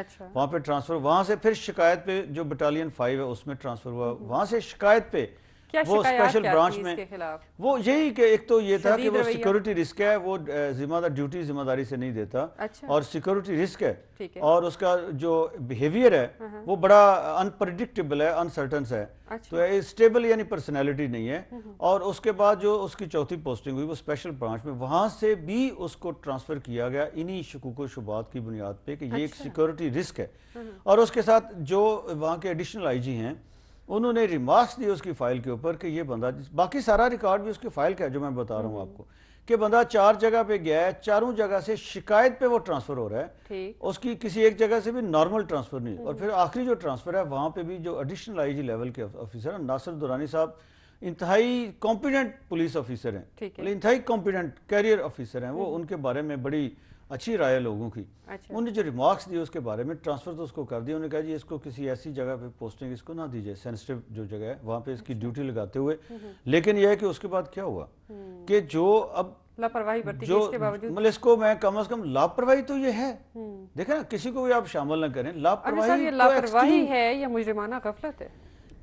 अच्छा वहाँ पे ट्रांसफर वहाँ से फिर शिकायत पे जो बटालियन फाइव है उसमें ट्रांसफर हुआ हम्म। वहाँ से शिकायत पे क्या वो स्पेशल ब्रांच में वो यही कि एक तो ये था कि वो सिक्योरिटी रिस्क है वो जिम्मेदार ड्यूटी जिम्मेदारी से नहीं देता अच्छा। और सिक्योरिटी रिस्क है और उसका जो बिहेवियर है हाँ, हाँ। वो बड़ा अनप्रडिक्टेबल है अनसर्टन है अच्छा। तो स्टेबल यानी पर्सनैलिटी नहीं है हम्म, हम्म। और उसके बाद जो उसकी चौथी पोस्टिंग हुई वो स्पेशल ब्रांच में वहां से भी उसको ट्रांसफर किया गया इन्हीं शकूक शुबात की बुनियाद पर कि ये एक सिक्योरिटी अच्छा। रिस्क है हाँ, और उसके साथ जो वहाँ के एडिशनल आई जी हैं उन्होंने रिमार्क्स दिए उसकी फाइल के ऊपर कि ये बंदा बाकी सारा रिकॉर्ड भी उसकी फाइल का है जो मैं बता रहा हूँ हम्म। आपको कि बंदा चार जगह पे गया है चारों जगह से शिकायत पे वो ट्रांसफर हो रहा है उसकी किसी एक जगह से भी नॉर्मल ट्रांसफर नहीं और हम्म। फिर आखिरी जो ट्रांसफर है वहाँ पे भी जो एडिशनल आईजी लेवल के ऑफिसर हैं नासिर दुरानी साहब इंतहाई कॉम्पिडेंट पुलिस ऑफिसर हैं मतलब इंतहाई कॉम्पिडेंट कैरियर ऑफिसर हैं वो हम्म। उनके बारे में बड़ी अच्छी राय है लोगों की अच्छा। उन्होंने जो रिमार्क्स दिए उसके बारे में ट्रांसफ़र तो उसको कर दिया उन्होंने कहा जी इसको किसी ऐसी जगह पे पोस्टिंग इसको ना दीजिए सेंसिटिव जो जगह है वहाँ पे इसकी ड्यूटी अच्छा। लगाते हुए हम्म, हम्म। लेकिन यह है कि उसके बाद क्या हुआ हम्म। कि जो अब लापरवाही बरती जो मतलब इसको मैं कम अज कम लापरवाही तो ये है देखे ना किसी को भी आप शामिल ना करें लापरवाही तो लापरवाही है या मुजरिमाना गफलत है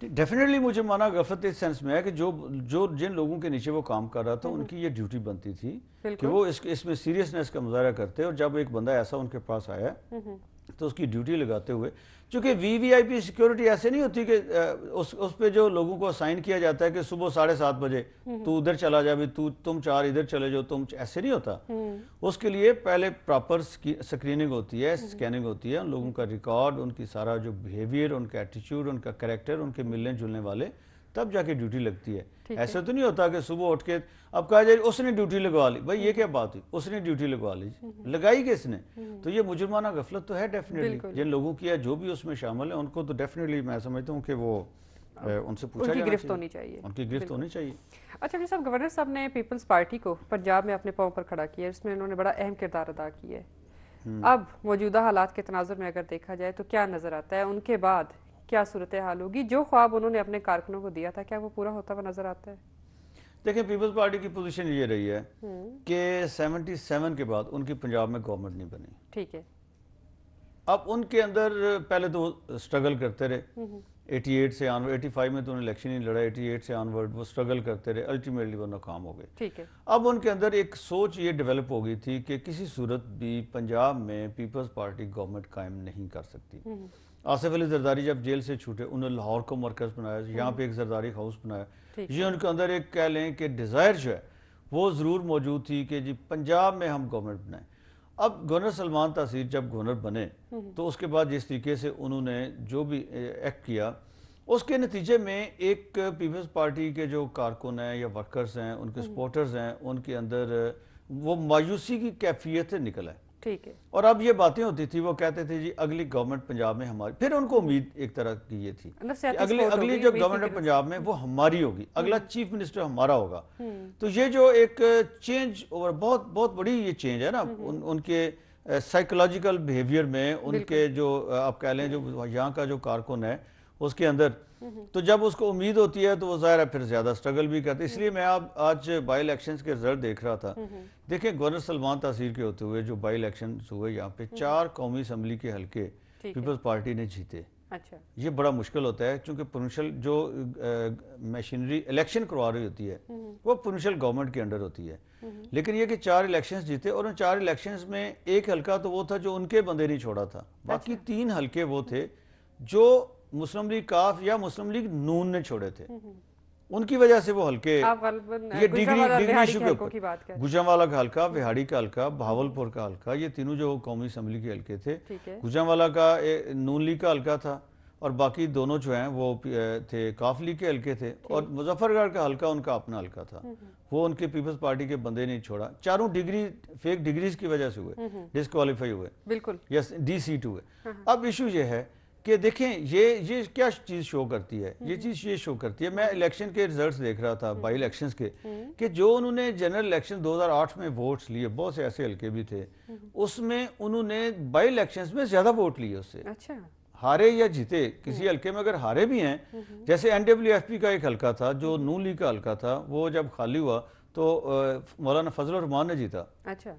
डेफिनेटली मुझे माना गफलत इस सेंस में है कि जो जो जिन लोगों के नीचे वो काम कर रहा था हम्म। उनकी ये ड्यूटी बनती थी कि वो इस इसमें सीरियसनेस का मुजाहरा करते और जब एक बंदा ऐसा उनके पास आया हम्म। तो उसकी ड्यूटी लगाते हुए चूँकि वीवीआईपी सिक्योरिटी ऐसे नहीं होती कि उस उस पर जो लोगों को असाइन किया जाता है कि सुबह साढ़े सात बजे हम्म। तू उधर चला जा भी तू तुम चार इधर चले जाओ तुम ऐसे नहीं होता हम्म। उसके लिए पहले प्रॉपर स्क्रीनिंग होती है स्कैनिंग हम्म। होती है उन लोगों का रिकॉर्ड उनकी सारा जो बिहेवियर उनका एटीट्यूड उनका करेक्टर उनके मिलने जुलने वाले तब जाके ड्यूटी लगती है ऐसा तो नहीं होता कि सुबह उठ के अब कहा जाए उसने ड्यूटी लगवा ली भाई ये क्या बात हुई उसने ड्यूटी लगवा ली लगाई किसने हम्म। तो ये मुजुर्माना गफलत तो है डेफिनेटली जिन लोगों की है जो भी उसमें शामिल है उनको तो डेफिनेटली मैं समझता हूँ कि वो हाँ। उनसे पूछा उनकी गिरफ्त होनी चाहिए उनकी गिरफ्त होनी चाहिए अच्छा जी साहब गवर्नर साहब ने पीपल्स पार्टी को पंजाब में अपने पाँव पर खड़ा किया उसमें उन्होंने बड़ा अहम किरदार अदा किया है हम्म। अब मौजूदा हालात के तनाजर में अगर देखा जाए तो क्या नज़र आता है उनके बाद क्या सूरत हाल होगी जो ख्वाब उन्होंने अपने कारकुनों को दिया था क्या वो पूरा होता हुआ नजर आता है देखिए पीपल्स पार्टी की पोजीशन ये रही है हम्म। कि 77 के बाद उनकी पंजाब में गवर्नमेंट नहीं बनी ठीक है अब उनके अंदर पहले तो स्ट्रगल करते रहे 88 से ऑनवर्ड 85 में तो उन्हें इलेक्शन ही लड़ा 88 से ऑनवर्ड वो स्ट्रगल करते रहे अल्टीमेटली वो नाकाम हो गए ठीक है अब उनके अंदर एक सोच ये डेवलप हो गई थी कि किसी सूरत भी पंजाब में पीपल्स पार्टी गवर्नमेंट कायम नहीं कर सकती हम्म। आसिफ अली जरदारी जब जेल से छूटे उन्होंने लाहौर को मरकज बनाया हम्म। यहाँ पे एक जरदारी हाउस बनाया ये उनके अंदर एक कह लें कि डिज़ायर जो है वो ज़रूर मौजूद थी कि जी पंजाब में हम गवर्नमेंट बनाएं अब गवर्नर सलमान तासीर जब गवर्नर बने हम्म। तो उसके बाद जिस तरीके से उन्होंने जो भी एक्ट किया उसके नतीजे में एक पीपल्स पार्टी के जो कारकुन हैं या वर्कर्स हैं उनके सपोर्टर्स हम्म। हैं उनके अंदर वो मायूसी की कैफियतें निकल आए ठीक है और अब ये बातें होती थी वो कहते थे जी अगली गवर्नमेंट पंजाब में हमारी फिर उनको उम्मीद एक तरह की ये थी मतलब अगली अगली जो गवर्नमेंट ऑफ पंजाब में वो हमारी होगी हम्म। अगला चीफ मिनिस्टर हमारा होगा हम्म। तो ये जो एक चेंज और बहुत बहुत बड़ी ये चेंज है ना हम्म, उन, उनके साइकोलॉजिकल बिहेवियर में उनके जो आप कह लें जो यहाँ का जो कारकुन है उसके अंदर तो जब उसको उम्मीद होती है तो वो ज़ाहिर है फिर ज़्यादा स्ट्रगल भी करते इसलिए मैं आप आज बाई इलेक्शन के रिजल्ट देख रहा था देखें गवर्नर सलमान तासीर के होते हुए जो बाई इलेक्शन हुए यहाँ पे चार कौमी असम्बली के हल्के पीपल्स पार्टी ने जीते अच्छा ये बड़ा मुश्किल होता है क्योंकि प्रोविंशल जो मशीनरी इलेक्शन करवा रही होती है वो प्रोविंशल गवर्नमेंट के अंडर होती है लेकिन ये कि चार इलेक्शंस जीते और उन चार इलेक्शंस में एक हलका तो वो था जो उनके बंदे नहीं छोड़ा था बाकी अच्छा। तीन हलके वो थे जो मुस्लिम लीग काफ या मुस्लिम लीग नून ने छोड़े थे उनकी वजह से वो हल्के ये डिग्री डिग्री इशू के ऊपर गुजरावाला का हल्का बिहारी का हल्का भावलपुर का हल्का ये तीनों जो कौमी असम्बली के हल्के थे गुजरावाला का नून लीग का हल्का था और बाकी दोनों जो हैं वो थे काफ लीग के हल्के थे और मुजफ्फरगढ़ का हल्का उनका अपना हल्का था हम्म, हम्म। वो उनके पीपल्स पार्टी के बंदे नहीं छोड़ा चारों डिग्री फेक डिग्रीज की वजह से हुए हम्म, डिस्कालीफाई हुए बिल्कुल यस डी सीट हुए हाँ, हाँ। अब इशू ये है कि देखें ये ये क्या चीज़ शो करती है ये हम्म। चीज़ ये शो करती है मैं इलेक्शन हम्म। के रिजल्ट्स देख रहा था बाई हम्म। इलेक्शंस के कि जो उन्होंने जनरल इलेक्शन 2008 में वोट्स लिए बहुत से ऐसे हल्के भी थे उसमें उन्होंने बाई इलेक्शंस में ज़्यादा वोट लिए उससे अच्छा हारे या जीते किसी हल्के में अगर हारे भी हैं जैसे एनडब्ल्यूएफपी का एक हल्का था जो नू लीग का हल्का था वो जब खाली हुआ तो मौलाना फजल रहमान ने जीता अच्छा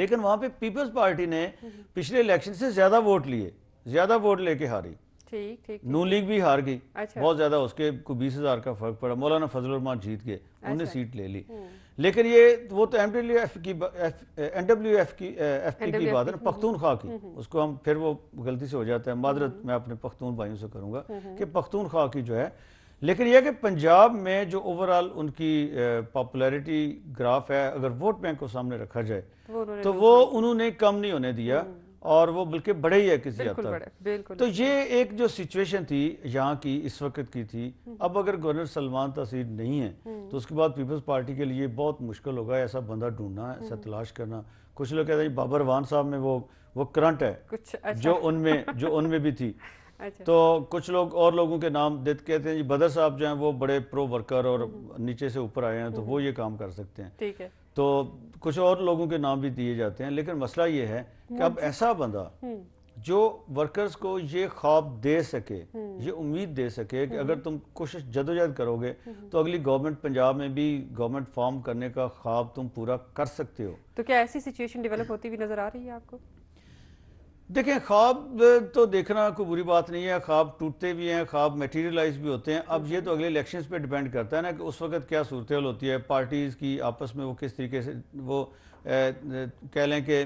लेकिन वहां पे पीपल्स पार्टी ने पिछले इलेक्शन से ज़्यादा वोट लिए ज्यादा वोट लेके हारी ठीक ठीक नून लीग भी हार गई अच्छा। बहुत ज्यादा उसके को बीस हजार का फर्क पड़ा मौलाना फजल उमान जीत गए अच्छा। उन्हें सीट ले ली हम्म। लेकिन ये वो तो एम डब्ल्यू एफ की एन डब्ल्यू एफ की एफ पी की बात है पख्तून खा की हम्म, हम्म। उसको हम फिर वो गलती से हो जाता है माजरत मैं अपने पख्तून भाइयों से करूँगा कि पख्तून खा की जो है लेकिन यह कि पंजाब में जो ओवरऑल उनकी पॉपुलैरिटी ग्राफ है अगर वोट बैंक को सामने रखा जाए तो वो उन्होंने कम नहीं होने दिया और वो बल्कि बड़े ही है किसी हद तक तो ये एक जो सिचुएशन थी यहाँ की इस वक्त की थी हम्म। अब अगर गवर्नर सलमान तसीर नहीं है हम्म। तो उसके बाद पीपल्स पार्टी के लिए बहुत मुश्किल होगा ऐसा बंदा ढूंढना ऐसा हम्म। तलाश करना कुछ लोग कहते हैं बाबर वान साहब में वो वो करंट है अच्छा। जो उनमें जो उनमें भी थी अच्छा। तो कुछ लोग और लोगों के नाम देते कहते हैं जी बदर साहब जो हैं वो बड़े प्रो वर्कर और नीचे से ऊपर आए हैं तो वो ये हम्म। काम कर सकते हैं ठीक है तो कुछ और लोगों के नाम भी दिए जाते हैं लेकिन मसला ये है कि अब हम्म। ऐसा बंदा हम्म। जो वर्कर्स को ये ख्वाब दे सके ये उम्मीद दे सके कि अगर तुम कोशिश जदोजहद करोगे तो अगली गवर्नमेंट पंजाब में भी गवर्नमेंट फॉर्म करने का ख्वाब तुम पूरा कर सकते हो तो क्या ऐसी सिचुएशन डेवलप होती हुई नजर आ रही है आपको देखें ख्वाब तो देखना कोई बुरी बात नहीं है ख्वाब टूटते भी हैं ख्वाब मटेरियलाइज भी होते हैं अब ये तो अगले इलेक्शन पे डिपेंड करता है ना कि उस वक्त क्या सूरत होती है पार्टीज़ की आपस में वो किस तरीके से वो ए, कह लें कि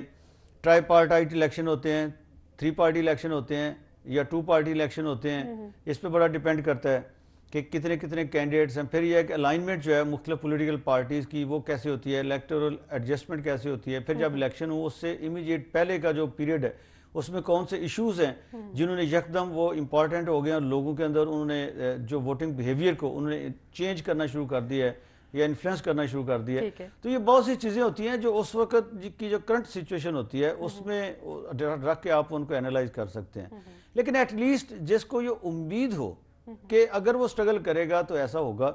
ट्राई पार्टाइट इलेक्शन होते हैं थ्री पार्टी इलेक्शन होते हैं या टू पार्टी इलेक्शन होते हैं हम्म, हम्म। इस पर बड़ा डिपेंड करता है कि कितने कितने कैंडिडेट्स हैं फिर यह एक अलाइनमेंट जो है मुख्तु पोलिटिकल पार्टीज़ की वो कैसे होती है इलेक्टोरल एडजस्टमेंट कैसे होती है फिर जब इलेक्शन हम्म, हो उससे इमीजिएट पहले का जो पीरियड है उसमें कौन से इश्यूज़ हैं जिन्होंने यकदम वो इम्पोर्टेंट हो गए और लोगों के अंदर उन्होंने जो वोटिंग बिहेवियर को उन्होंने चेंज करना शुरू कर दिया है या इन्फ्लुएंस करना शुरू कर दिया है तो ये बहुत सी चीज़ें होती हैं जो उस वक्त की जो करंट सिचुएशन होती है उसमें रख के आप उनको एनालाइज कर सकते हैं लेकिन एटलीस्ट जिसको ये उम्मीद हो कि अगर वो स्ट्रगल करेगा तो ऐसा होगा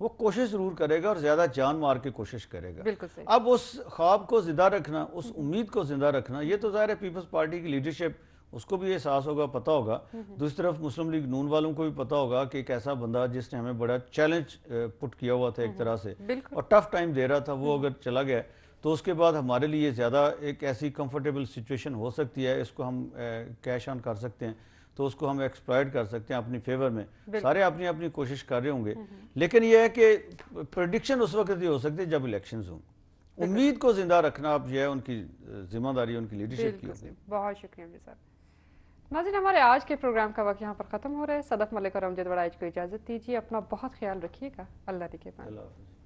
वो कोशिश जरूर करेगा और ज्यादा जान मार के कोशिश करेगा बिल्कुल सही। अब उस ख्वाब को जिंदा रखना उस उम्मीद को जिंदा रखना ये तो जाहिर है पीपल्स पार्टी की लीडरशिप उसको भी एहसास होगा पता होगा दूसरी तरफ मुस्लिम लीग नून वालों को भी पता होगा कि एक ऐसा बंदा जिसने हमें बड़ा चैलेंज पुट किया हुआ था एक तरह से हम्म, और टफ टाइम दे रहा था वो हम्म। अगर चला गया तो उसके बाद हमारे लिए ज़्यादा एक ऐसी कंफर्टेबल सिचुएशन हो सकती है इसको हम कैश ऑन कर सकते हैं तो उसको हम एक्सप्लॉयड कर सकते हैं अपनी फेवर में सारे अपनी अपनी कोशिश कर रहे होंगे हम्म, हम्म। लेकिन यह है कि प्रडिक्शन उस वक्त ही हो सकती है जब इलेक्शन हों उम्मीद को जिंदा रखना आप जो है उनकी जिम्मेदारी उनकी लीडरशिप की होगी बहुत शुक्रिया नाजिन हमारे आज के प्रोग्राम का वक्त यहाँ पर ख़त्म हो रहा है सदफ मलिक और अमजद वड़ाइज को इजाज़त दीजिए अपना बहुत ख्याल रखिएगा अल्लाह के पास